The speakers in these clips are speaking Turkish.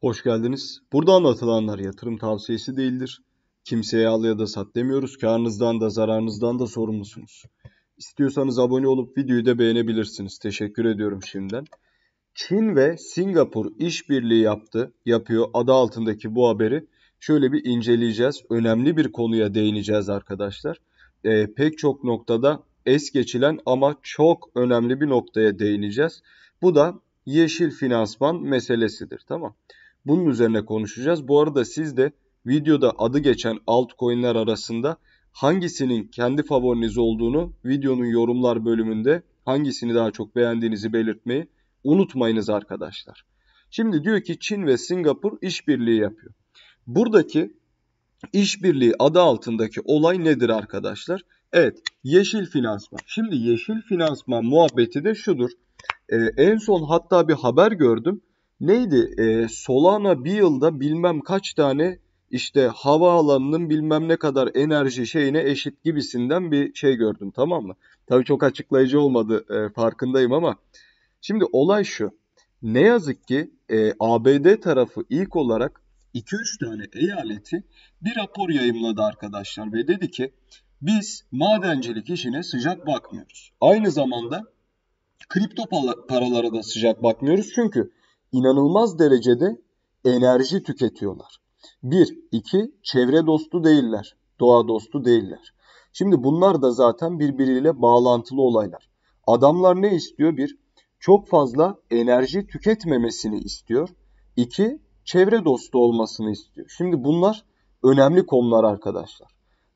Hoş geldiniz. Burada anlatılanlar yatırım tavsiyesi değildir. Kimseye al ya da sat demiyoruz. Karınızdan da zararınızdan da sorumlusunuz. İstiyorsanız abone olup videoyu da beğenebilirsiniz. Teşekkür ediyorum şimdiden. Çin ve Singapur işbirliği yaptı, yapıyor adı altındaki bu haberi. Şöyle bir inceleyeceğiz. Önemli bir konuya değineceğiz arkadaşlar. Ee, pek çok noktada es geçilen ama çok önemli bir noktaya değineceğiz. Bu da yeşil finansman meselesidir. Tamam. Bunun üzerine konuşacağız. Bu arada siz de videoda adı geçen altcoin'ler arasında hangisinin kendi favoriniz olduğunu videonun yorumlar bölümünde hangisini daha çok beğendiğinizi belirtmeyi unutmayınız arkadaşlar. Şimdi diyor ki Çin ve Singapur işbirliği yapıyor. Buradaki işbirliği adı altındaki olay nedir arkadaşlar? Evet, yeşil finansman. Şimdi yeşil finansman muhabbeti de şudur. Ee, en son hatta bir haber gördüm neydi? E, Solana bir yılda bilmem kaç tane işte havaalanının bilmem ne kadar enerji şeyine eşit gibisinden bir şey gördüm tamam mı? Tabii çok açıklayıcı olmadı e, farkındayım ama şimdi olay şu. Ne yazık ki e, ABD tarafı ilk olarak 2-3 tane eyaleti bir rapor yayımladı arkadaşlar ve dedi ki biz madencilik işine sıcak bakmıyoruz. Aynı zamanda kripto paralara da sıcak bakmıyoruz çünkü inanılmaz derecede enerji tüketiyorlar. Bir, iki, çevre dostu değiller, doğa dostu değiller. Şimdi bunlar da zaten birbiriyle bağlantılı olaylar. Adamlar ne istiyor? Bir, çok fazla enerji tüketmemesini istiyor. İki, çevre dostu olmasını istiyor. Şimdi bunlar önemli konular arkadaşlar.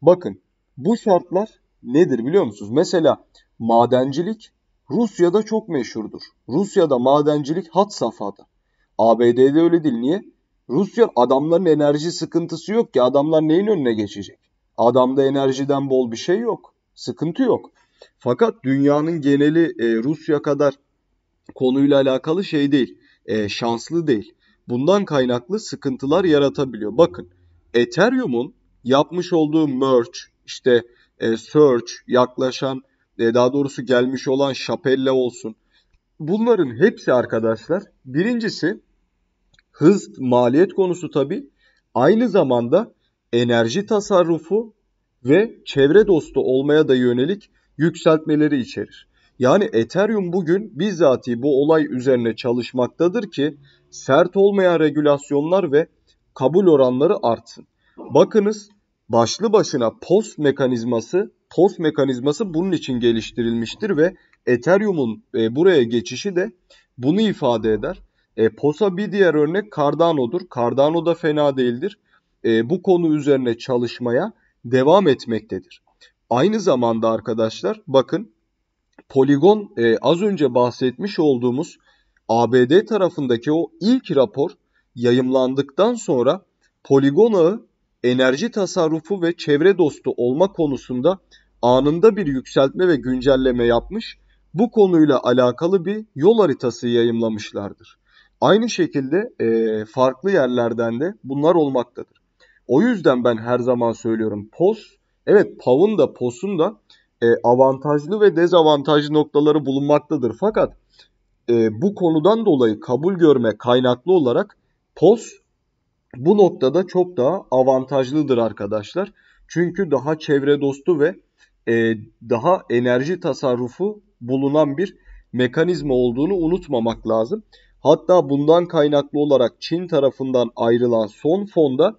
Bakın bu şartlar nedir biliyor musunuz? Mesela madencilik Rusya'da çok meşhurdur. Rusya'da madencilik hat safhada. ABD'de öyle değil. Niye? Rusya adamların enerji sıkıntısı yok ki adamlar neyin önüne geçecek? Adamda enerjiden bol bir şey yok. Sıkıntı yok. Fakat dünyanın geneli e, Rusya kadar konuyla alakalı şey değil. E, şanslı değil. Bundan kaynaklı sıkıntılar yaratabiliyor. Bakın Ethereum'un yapmış olduğu merge, işte e, search, yaklaşan e, daha doğrusu gelmiş olan Şapella olsun. Bunların hepsi arkadaşlar birincisi hız maliyet konusu tabi aynı zamanda enerji tasarrufu ve çevre dostu olmaya da yönelik yükseltmeleri içerir. Yani Ethereum bugün bizzati bu olay üzerine çalışmaktadır ki sert olmayan regülasyonlar ve kabul oranları artsın. Bakınız başlı başına POS mekanizması, POS mekanizması bunun için geliştirilmiştir ve Ethereum'un e, buraya geçişi de bunu ifade eder. E, POS'a bir diğer örnek Cardano'dur. Cardano da fena değildir. E, bu konu üzerine çalışmaya devam etmektedir. Aynı zamanda arkadaşlar bakın Polygon e, az önce bahsetmiş olduğumuz ABD tarafındaki o ilk rapor yayımlandıktan sonra Polygon enerji tasarrufu ve çevre dostu olma konusunda anında bir yükseltme ve güncelleme yapmış, bu konuyla alakalı bir yol haritası yayımlamışlardır. Aynı şekilde e, farklı yerlerden de bunlar olmaktadır. O yüzden ben her zaman söylüyorum POS, evet PAV'ın da POS'un da e, avantajlı ve dezavantajlı noktaları bulunmaktadır. Fakat e, bu konudan dolayı kabul görme kaynaklı olarak POS bu noktada çok daha avantajlıdır arkadaşlar. Çünkü daha çevre dostu ve e, daha enerji tasarrufu bulunan bir mekanizma olduğunu unutmamak lazım. Hatta bundan kaynaklı olarak Çin tarafından ayrılan son fonda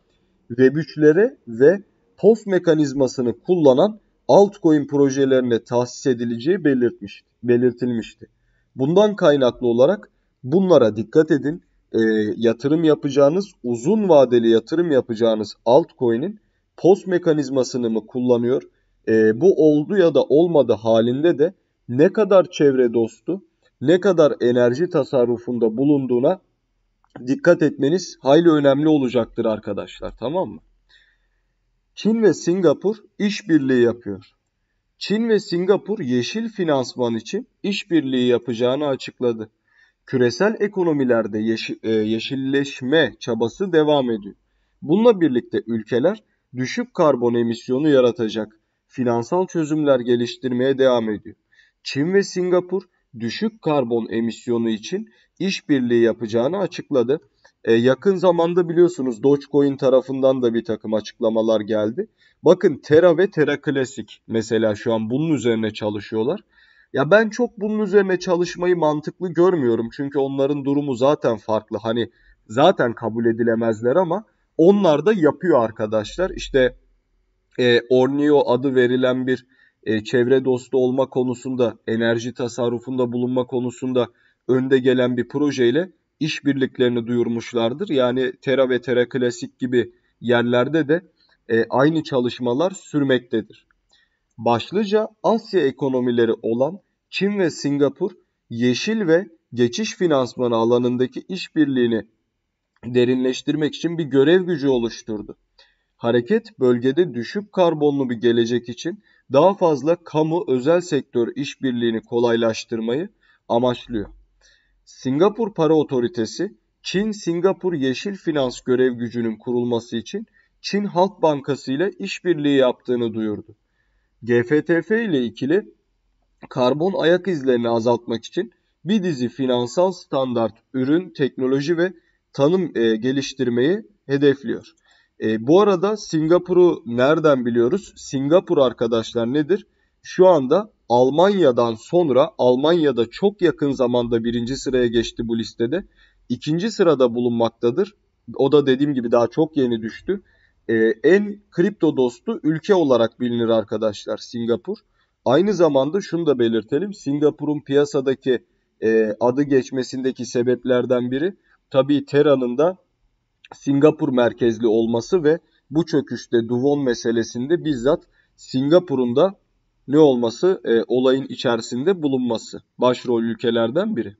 Web3'lere ve POF mekanizmasını kullanan altcoin projelerine tahsis edileceği belirtmiş, belirtilmişti. Bundan kaynaklı olarak bunlara dikkat edin e, yatırım yapacağınız, uzun vadeli yatırım yapacağınız altcoin'in post mekanizmasını mı kullanıyor? E, bu oldu ya da olmadı halinde de ne kadar çevre dostu, ne kadar enerji tasarrufunda bulunduğuna dikkat etmeniz hayli önemli olacaktır arkadaşlar tamam mı? Çin ve Singapur işbirliği yapıyor. Çin ve Singapur yeşil finansman için işbirliği yapacağını açıkladı küresel ekonomilerde yeş e, yeşilleşme çabası devam ediyor. Bununla birlikte ülkeler düşük karbon emisyonu yaratacak finansal çözümler geliştirmeye devam ediyor. Çin ve Singapur düşük karbon emisyonu için işbirliği yapacağını açıkladı. E, yakın zamanda biliyorsunuz Dogecoin tarafından da bir takım açıklamalar geldi. Bakın Terra ve Terra Classic mesela şu an bunun üzerine çalışıyorlar. Ya ben çok bunun üzerine çalışmayı mantıklı görmüyorum. Çünkü onların durumu zaten farklı. Hani zaten kabul edilemezler ama onlar da yapıyor arkadaşlar. İşte e, Orneo adı verilen bir e, çevre dostu olma konusunda, enerji tasarrufunda bulunma konusunda önde gelen bir projeyle işbirliklerini duyurmuşlardır. Yani Tera ve Tera Klasik gibi yerlerde de e, aynı çalışmalar sürmektedir. Başlıca Asya ekonomileri olan Çin ve Singapur yeşil ve geçiş finansmanı alanındaki işbirliğini derinleştirmek için bir görev gücü oluşturdu. Hareket bölgede düşük karbonlu bir gelecek için daha fazla kamu özel sektör işbirliğini kolaylaştırmayı amaçlıyor. Singapur Para Otoritesi Çin Singapur Yeşil Finans Görev Gücü'nün kurulması için Çin Halk Bankası ile işbirliği yaptığını duyurdu. GFTF ile ikili karbon ayak izlerini azaltmak için bir dizi finansal standart, ürün, teknoloji ve tanım e, geliştirmeyi hedefliyor. E, bu arada Singapur'u nereden biliyoruz? Singapur arkadaşlar nedir? Şu anda Almanya'dan sonra Almanya'da çok yakın zamanda birinci sıraya geçti bu listede. İkinci sırada bulunmaktadır. O da dediğim gibi daha çok yeni düştü e, en kripto dostu ülke olarak bilinir arkadaşlar Singapur. Aynı zamanda şunu da belirtelim. Singapur'un piyasadaki e, adı geçmesindeki sebeplerden biri tabii Terra'nın da Singapur merkezli olması ve bu çöküşte Duvon meselesinde bizzat Singapur'un da ne olması e, olayın içerisinde bulunması başrol ülkelerden biri.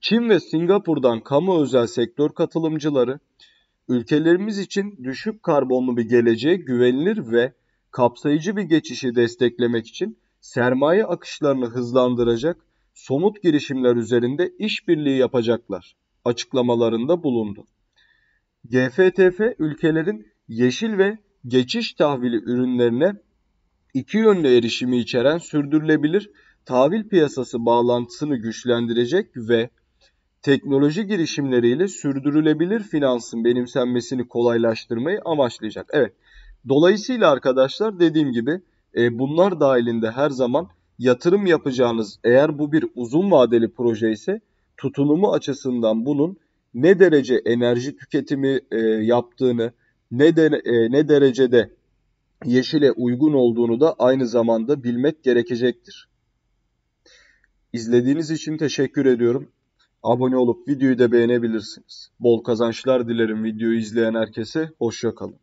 Çin ve Singapur'dan kamu özel sektör katılımcıları ülkelerimiz için düşük karbonlu bir geleceğe güvenilir ve kapsayıcı bir geçişi desteklemek için sermaye akışlarını hızlandıracak somut girişimler üzerinde işbirliği yapacaklar açıklamalarında bulundu. GFTF ülkelerin yeşil ve geçiş tahvili ürünlerine iki yönlü erişimi içeren sürdürülebilir tahvil piyasası bağlantısını güçlendirecek ve teknoloji girişimleriyle sürdürülebilir finansın benimsenmesini kolaylaştırmayı amaçlayacak. Evet. Dolayısıyla arkadaşlar dediğim gibi e, bunlar dahilinde her zaman yatırım yapacağınız eğer bu bir uzun vadeli proje ise tutunumu açısından bunun ne derece enerji tüketimi e, yaptığını, ne de, e, ne derecede yeşile uygun olduğunu da aynı zamanda bilmek gerekecektir. İzlediğiniz için teşekkür ediyorum. Abone olup videoyu da beğenebilirsiniz. Bol kazançlar dilerim videoyu izleyen herkese. Hoşçakalın.